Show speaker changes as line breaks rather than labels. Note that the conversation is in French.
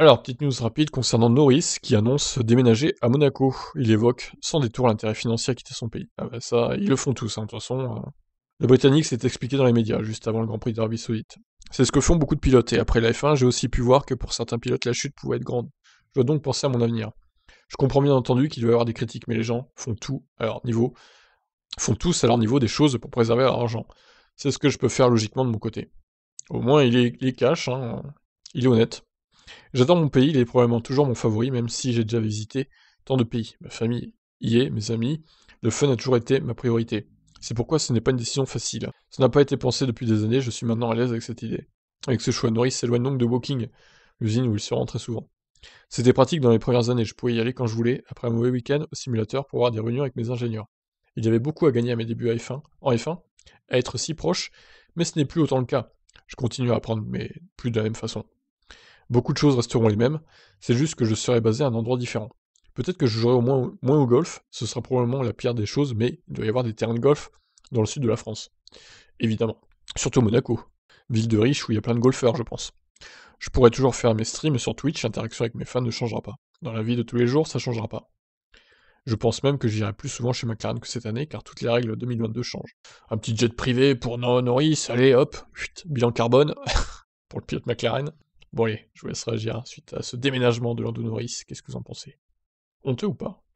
Alors, petite news rapide concernant Norris qui annonce déménager à Monaco. Il évoque sans détour l'intérêt financier à quitter son pays. Ah bah ça, ils le font tous, hein, de toute façon. Euh. Le Britannique s'est expliqué dans les médias juste avant le Grand Prix d'Arabie Saoudite. C'est ce que font beaucoup de pilotes, et après la F1, j'ai aussi pu voir que pour certains pilotes, la chute pouvait être grande. Je dois donc penser à mon avenir. Je comprends bien entendu qu'il doit y avoir des critiques, mais les gens font tout à leur niveau, font tous à leur niveau des choses pour préserver leur argent. C'est ce que je peux faire logiquement de mon côté. Au moins, il est, il cash, hein. il est honnête. J'adore mon pays, il est probablement toujours mon favori, même si j'ai déjà visité tant de pays. Ma famille y est, mes amis. Le fun a toujours été ma priorité. C'est pourquoi ce n'est pas une décision facile. Ça n'a pas été pensé depuis des années, je suis maintenant à l'aise avec cette idée. Avec ce choix, Norris s'éloigne donc de Woking, l'usine où il se rend très souvent. C'était pratique dans les premières années, je pouvais y aller quand je voulais, après un mauvais week-end au simulateur pour avoir des réunions avec mes ingénieurs. Il y avait beaucoup à gagner à mes débuts f en F1, à être si proche, mais ce n'est plus autant le cas. Je continue à apprendre, mais plus de la même façon. Beaucoup de choses resteront les mêmes, c'est juste que je serai basé à un endroit différent. Peut-être que je jouerai au moins, moins au golf, ce sera probablement la pire des choses, mais il doit y avoir des terrains de golf dans le sud de la France. Évidemment. Surtout Monaco. Ville de riche où il y a plein de golfeurs, je pense. Je pourrais toujours faire mes streams sur Twitch, l'interaction avec mes fans ne changera pas. Dans la vie de tous les jours, ça ne changera pas. Je pense même que j'irai plus souvent chez McLaren que cette année, car toutes les règles 2022 changent. Un petit jet privé pour non Norris, allez hop, bilan carbone, pour le pilote McLaren. Bon allez, je vous laisse réagir suite à ce déménagement de Lando qu'est-ce que vous en pensez Honteux ou pas